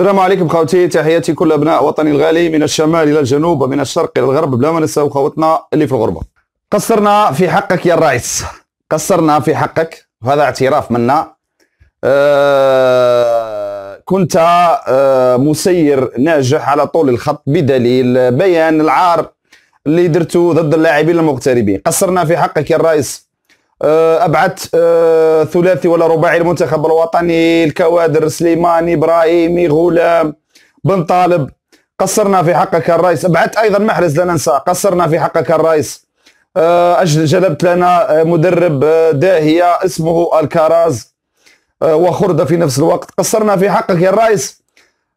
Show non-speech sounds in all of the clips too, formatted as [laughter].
السلام عليكم خوتي تحياتي كل ابناء وطني الغالي من الشمال الى الجنوب ومن الشرق الى الغرب بلا ما نساو خوتنا اللي في الغربه قصرنا في حقك يا الرئيس قصرنا في حقك وهذا اعتراف منا أه كنت أه مسير ناجح على طول الخط بدليل بيان العار اللي درتو ضد اللاعبين المغتربين قصرنا في حقك يا الرئيس آه، ابعت آه، ثلاثي ولا رباعي المنتخب الوطني الكوادر سليماني ابراهيمي غلام بن طالب قصرنا في حقك الرئيس ابعت ايضا محرز لا ننسى قصرنا في حقك الرئيس آه، جلبت لنا مدرب داهيه اسمه الكراز وخرده في نفس الوقت قصرنا في حقك يا الرئيس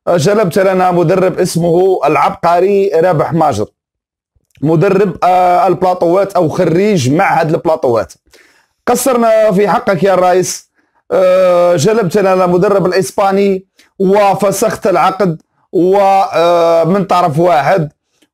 جلبت لنا مدرب اسمه العبقري رابح ماجر مدرب البلاطوات او خريج معهد البلاطوات قصرنا في حقك يا الرئيس آه، جلبتنا المدرب الاسباني وفسخت العقد ومن آه، طرف واحد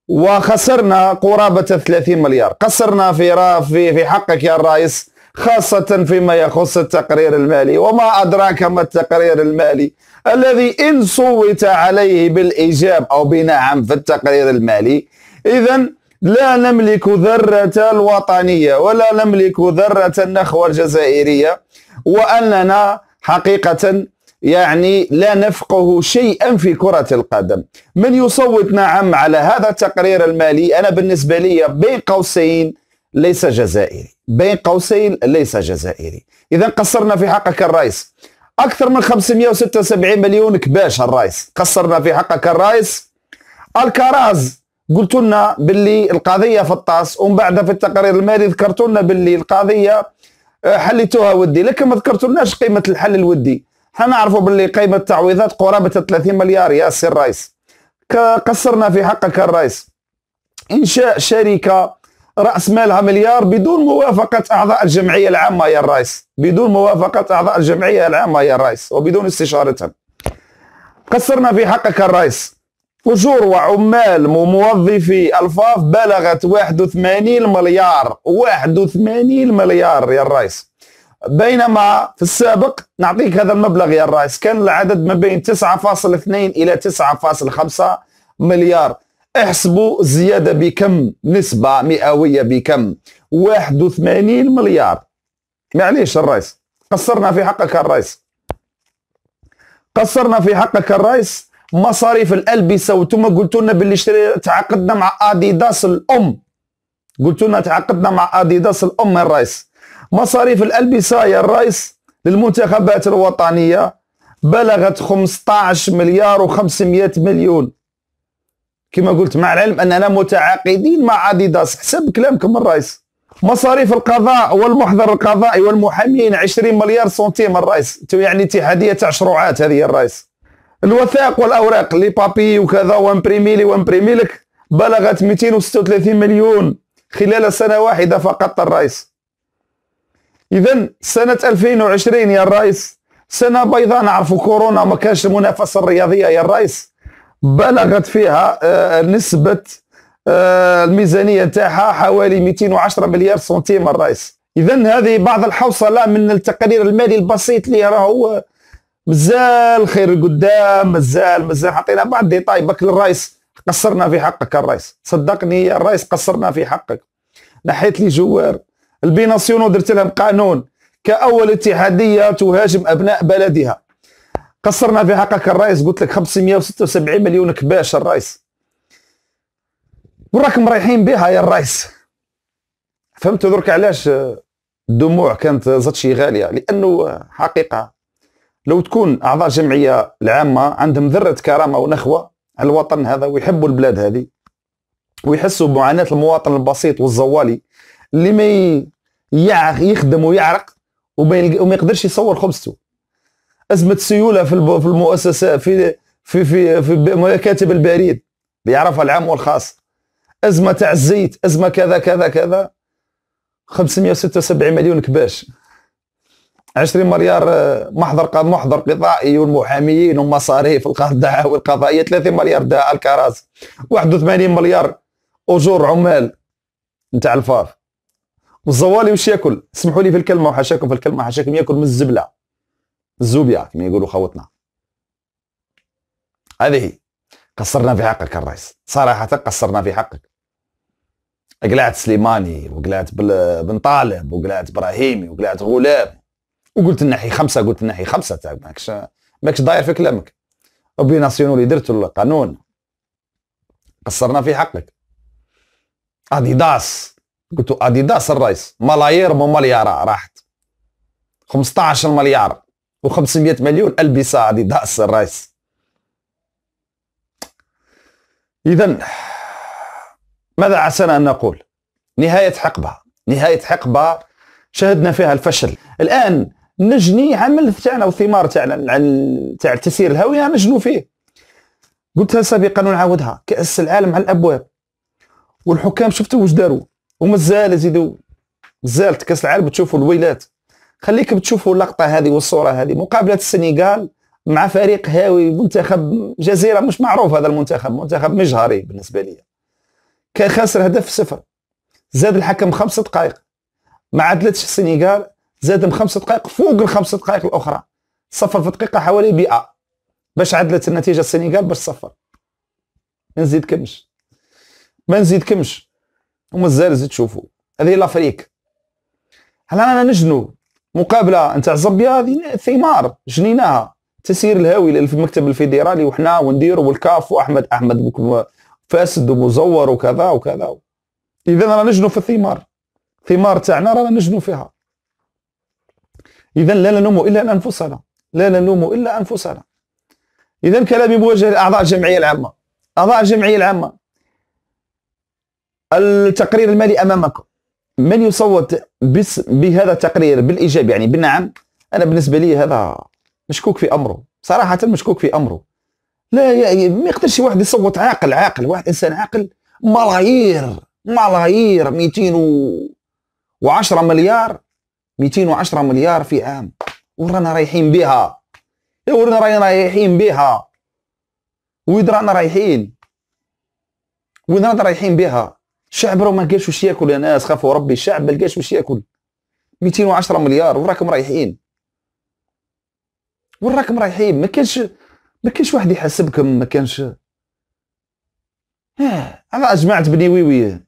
وخسرنا قرابه 30 مليار قصرنا في في في حقك يا الرئيس خاصة فيما يخص التقرير المالي وما أدراك ما التقرير المالي الذي إن صوت عليه بالإيجاب أو بنعم في التقرير المالي إذن لا نملك ذرة الوطنية ولا نملك ذرة النخوة الجزائرية وأننا حقيقة يعني لا نفقه شيئا في كرة القدم من يصوت نعم على هذا التقرير المالي أنا بالنسبة لي بين قوسين ليس جزائري بين قوسين ليس جزائري إذا قصرنا في حقك الرئيس أكثر من 576 مليون كباش الرئيس قصرنا في حقك الرئيس الكراز قلت لنا باللي القضيه في الطاس ومن بعد في التقرير المالي ذكرت لنا باللي القضيه آه، حليتوها ودي لكن ما ذكرتولناش قيمه الحل الودي حنا نعرفوا باللي قيمه التعويضات قرابه 30 مليار يا سي الرئيس قصرنا في حقك الرئيس انشاء شركه راس مالها مليار بدون موافقه اعضاء الجمعيه العامه يا الرئيس بدون موافقه اعضاء الجمعيه العامه يا الرئيس وبدون استشارتهم قصرنا في حقك الرئيس أجور وعمال وموظفي ألفاف بلغت 81 مليار 81 مليار يا الرئيس بينما في السابق نعطيك هذا المبلغ يا الرئيس كان العدد ما بين 9.2 إلى 9.5 مليار احسبوا الزيادة بكم نسبة مئوية بكم 81 مليار معليش الرئيس قصرنا في حقك الرئيس قصرنا في حقك الرئيس مصاريف الالبسه وانتم قلتوا لنا باللي شري... تعاقدنا مع اديداس الام قلتوا لنا تعاقدنا مع اديداس الام يا الرئيس مصاريف الالبسه يا الرئيس للمنتخبات الوطنيه بلغت 15 مليار و500 مليون كما قلت مع العلم اننا متعاقدين مع اديداس حسب كلامكم الرئيس مصاريف القضاء والمحضر القضائي والمحامين 20 مليار سنتيم الرئيس يعني اتحاديه تاع شروعات هذه الرئيس الوثائق والاوراق لي بابي وكذا وامبريمي لي وامبريمي لك بلغت 236 مليون خلال سنه واحده فقط الرئيس اذا سنه 2020 يا الرئيس سنه بيضاء نعرفوا كورونا ما كانش المنافسه الرياضيه يا الرئيس بلغت فيها آه، نسبه آه، الميزانيه تاعها حوالي 210 مليار سنتيم الرئيس اذا هذه بعض الحوصله من التقرير المالي البسيط اللي راهو مازال خير القدام مازال مازال حطينا بعض ديتاي باك الرئيس قصرنا في حقك الرئيس صدقني يا الرئيس قصرنا في حقك نحيت لي جوار البيناسيونو درت لهم قانون كاول اتحاديه تهاجم ابناء بلدها قصرنا في حقك الرئيس قلت لك 576 مليون كباش الرئيس وراكم رايحين بها يا الرئيس فهمت درك علاش الدموع كانت زاد شي غاليه لانه حقيقه لو تكون اعضاء جمعيه العامه عندهم ذره كرامه ونخوه على الوطن هذا ويحبوا البلاد هذه ويحسوا بمعاناه المواطن البسيط والزوالي اللي ما يخدم ويعرق وما يقدرش يصور خبزته ازمه سيوله في المؤسسه في في في في مكاتب البريد يعرفها العام والخاص ازمه تاع الزيت ازمه كذا كذا كذا 576 مليون كباش 20 مليار آه، محضر محضر قضائي والمحاميين ومصاريف الدعاوي [laughs] القضائيه 30 مليار دعاء الكراسي 81 مليار اجور عمال نتاع الفار والزوالي واش ياكل اسمحوا لي في الكلمه وحاشاكم في الكلمه حاشاكم ياكل من الزبله الزوبيا كما يقولوا خوتنا هذه قصرنا في حقك الرئيس صراحه قصرنا في حقك قلعت سليماني وقلعت بن طالب وقلعت ابراهيمي وقلعت غلام وقلت نحي خمسه قلت نحي خمسه ماكش ماكش ضاير في كلامك اوبليغاسيون اللي درتو القانون قصرنا في حقك اديداس قلت اديداس الرئيس ملايير مليارة راحت 15 مليار و500 مليون البسه اديداس الرئيس اذا ماذا عسانا ان نقول نهايه حقبه نهايه حقبه شهدنا فيها الفشل الان نجني عمل تاعنا والثمار تاعنا تاع التسيير الهويه نجنو فيه قلتها سابقا ونعاودها كاس العالم على الابواب والحكام شفتوا واش داروا ومازال يزيدوا مازالت كاس العالم تشوفوا الويلات خليك تشوفوا اللقطه هذه والصوره هذه مقابله السنغال مع فريق هاوي منتخب جزيره مش معروف هذا المنتخب منتخب مجهري بالنسبه لي كان خاسر هدف صفر زاد الحكم خمس دقائق ما عدلتش السنغال زاد من خمس دقائق فوق الخمس دقائق الاخرى صفر في دقيقه حوالي بيئه باش عدلت النتيجه السنغال باش صفر ما نزيد كمش ما نزيد كمش ومازال زيد تشوفوا هذه لافريك هل انا نجنو مقابله نتاع زامبيا هذه ثمار جنيناها تسيير الهاوي للمكتب الفيدرالي وحنا ونديروا والكاف واحمد احمد فاسد ومزور وكذا وكذا اذا رانا نجنو في الثمار الثمار تاعنا رانا نجنو فيها إذا لا نلوم إلا أنفسنا لا نلوم إلا أنفسنا إذا كلامي موجه لأعضاء الجمعية العامة أعضاء الجمعية العامة التقرير المالي أمامكم من يصوت بس بهذا التقرير بالإيجاب يعني بالنعم أنا بالنسبة لي هذا مشكوك في أمره صراحة مشكوك في أمره لا يعني ما يقدرش واحد يصوت عاقل عاقل واحد إنسان عاقل ملايير ملايير 210 مليار 210 مليار في عام ورانا رايحين بها يا إيه، ورانا رايحين بها وين رانا رايحين وين رانا رايحين بها الشعب راه ما لقاش واش ياكل يا ناس خافوا ربي الشعب ما لقاش واش ياكل 210 مليار وراكم رايحين وين راكم رايحين ما كانش ما كانش واحد يحاسبكم ما كانش اه على جماعه بني ويوي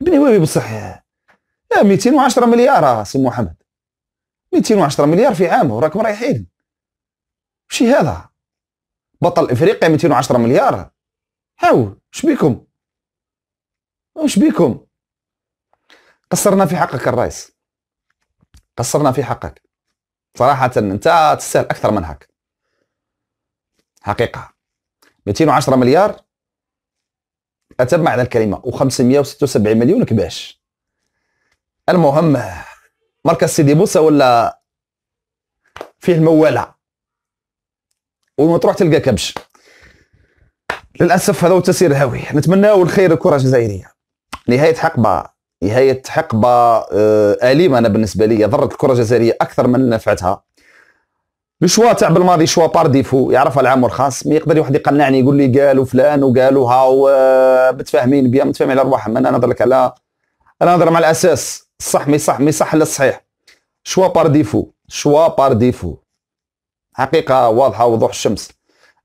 بني ويوي بصح يا 210 مليار آه، سي محمد 210 مليار في عام وراكم رايحين ماشي هذا بطل افريقيا 210 مليار هاو واش بيكم واش بيكم قصرنا في حقك الرئيس قصرنا في حقك صراحة انت تستاهل اكثر من هك حقيقة 210 مليار اتم معنى الكلمة و576 مليون كباش المهم مركز سيدي موسى ولا فيه الموالع وما تروح تلقى كبش للاسف هذا هو التسير الهوي نتمناو الخير الكره الجزائريه نهايه حقبه نهايه حقبه آه، اليمه انا بالنسبه لي ضرت الكره الجزائريه اكثر من نفعتها الشوا تاع بالماضي شوا بار ديفو يعرفها العام والخاص ما يقدر واحد يقنعني يقول لي قالوا فلان وقالوا ها آه، متفاهمين بيا متفاهمين على ارواحهم انا نهضر لك على انا نهضر مع الاساس الصح ما يصح ما يصح الا الصحيح شوا بار ديفو شوا بار ديفو حقيقه واضحه وضوح الشمس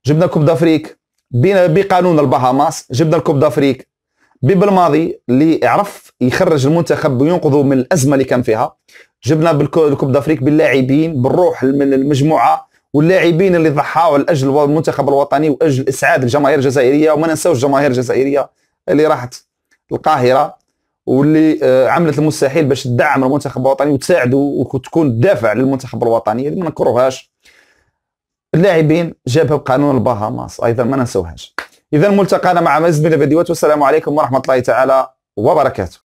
جبنا كوب دافريك بقانون البهاماس جبنا الكوب دافريك بالماضي اللي عرف يخرج المنتخب وينقذه من الازمه اللي كان فيها جبنا بالكوب دافريك باللاعبين بالروح من المجموعه واللاعبين اللي ضحاوا لاجل المنتخب الوطني واجل اسعاد الجماهير الجزائريه وما ننساوش الجماهير الجزائريه اللي راحت القاهره واللي آه، عملت المستحيل باش تدعم المنتخب الوطني وتساعده وتكون دافع للمنتخب الوطني اللي ما نكرهاش اللاعبين جابها بقانون البهاماس ايضا ما ننسوهاش اذا ملتقانا مع مزمل بديوات والسلام عليكم ورحمه الله تعالى وبركاته